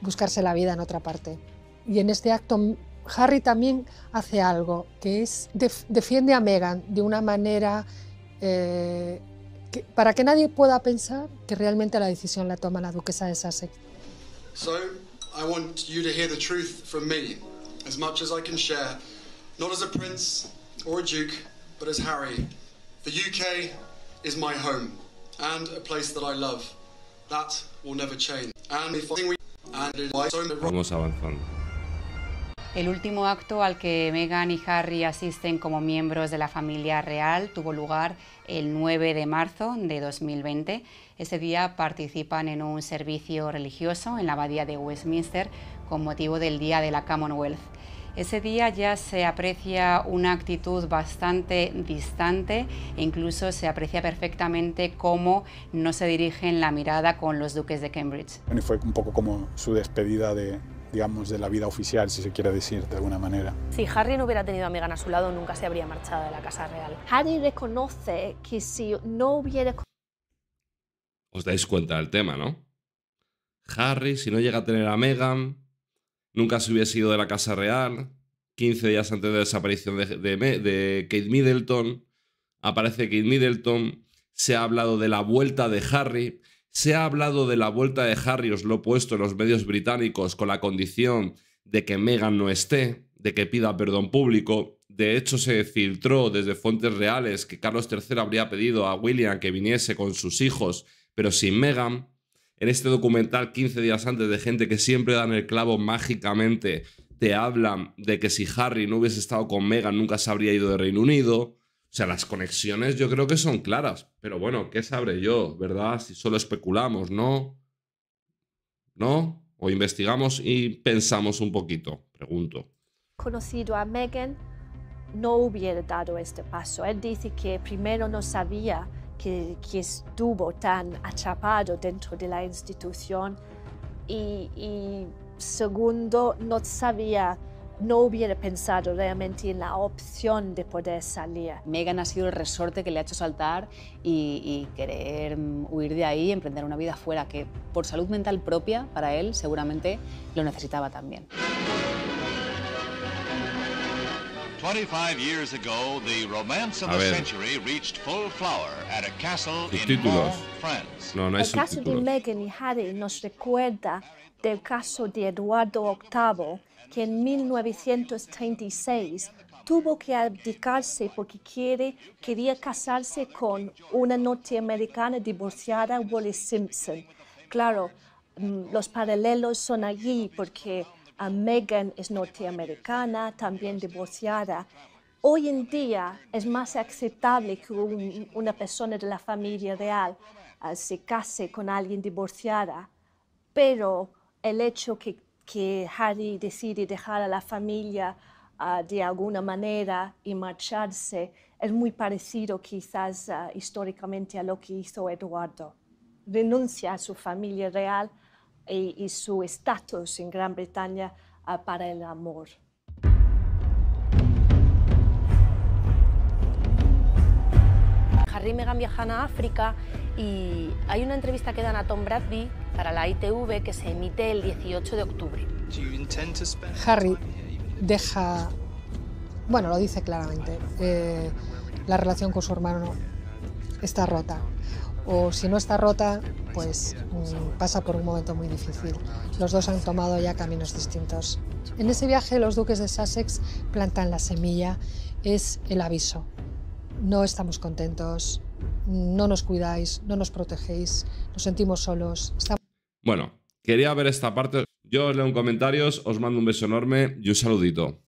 buscarse la vida en otra parte. Y en este acto Harry también hace algo, que es defiende a Megan de una manera eh, que, para que nadie pueda pensar que realmente la decisión la toma la duquesa de Sussex. So, I want you to hear the truth from me, as much as I can share, not as a prince or a duke, but as Harry. The UK is my home and a place that I love. That will never change. And if we and Vamos avanzando. El último acto al que Meghan y Harry asisten como miembros de la familia real tuvo lugar el 9 de marzo de 2020. Ese día participan en un servicio religioso en la abadía de Westminster con motivo del Día de la Commonwealth. Ese día ya se aprecia una actitud bastante distante e incluso se aprecia perfectamente cómo no se dirigen la mirada con los duques de Cambridge. fue un poco como su despedida de, digamos, de la vida oficial, si se quiere decir de alguna manera. Si Harry no hubiera tenido a Meghan a su lado, nunca se habría marchado de la Casa Real. Harry reconoce que si no hubiera... Os dais cuenta del tema, ¿no? Harry, si no llega a tener a Meghan, nunca se hubiese ido de la Casa Real. 15 días antes de la desaparición de, de Kate Middleton, aparece Kate Middleton, se ha hablado de la vuelta de Harry, se ha hablado de la vuelta de Harry, os lo he puesto en los medios británicos, con la condición de que Meghan no esté, de que pida perdón público. De hecho, se filtró desde fuentes reales que Carlos III habría pedido a William que viniese con sus hijos, pero sin Meghan. En este documental, 15 días antes, de gente que siempre dan el clavo mágicamente, te hablan de que si Harry no hubiese estado con Meghan nunca se habría ido de Reino Unido. O sea, las conexiones yo creo que son claras, pero bueno, ¿qué sabré yo, verdad? Si solo especulamos, ¿no? ¿No? ¿O investigamos y pensamos un poquito? Pregunto. Conocido a Megan, no hubiera dado este paso. Él dice que primero no sabía que, estuvo tan atrapado dentro de la institución y, y segundo, no sabía no hubiera pensado realmente en la opción de poder salir. Megan ha sido el resorte que le ha hecho saltar y, querer mm, huir de ahí emprender una vida fuera, que por salud mental propia para él seguramente lo necesitaba también. A ver. subtítulos. No, no hay El caso de Meghan y Harry nos recuerda del caso de Eduardo VIII, que en 1936 tuvo que abdicarse porque quiere, quería casarse con una norteamericana divorciada, Wallis Simpson. Claro, mm, los paralelos son allí porque Megan es norteamericana, también divorciada. Hoy en día es más aceptable que una persona de la familia real ah, se case con alguien divorciada, pero el hecho que, que Harry decide dejar a la familia ah, de alguna manera y marcharse es muy parecido quizás ah, históricamente a lo que hizo Eduardo. Renuncia a su familia real y, su estatus en Gran Bretaña ah, para el amor. Harry y Meghan viajan a África y hay una entrevista que dan a Tom Bradby para la ITV que se emite el 18 de octubre. Harry deja, bueno, lo dice claramente, eh, la relación con su hermano está rota o si no está rota, pues mm, pasa por un momento muy difícil. Los dos han tomado ya caminos distintos. En ese viaje los duques de Sussex plantan la semilla, es el aviso. No estamos contentos, no nos cuidáis, no nos protegéis, nos sentimos solos. Bueno, quería ver esta parte. Yo os leo en comentarios, os mando un beso enorme y un saludito.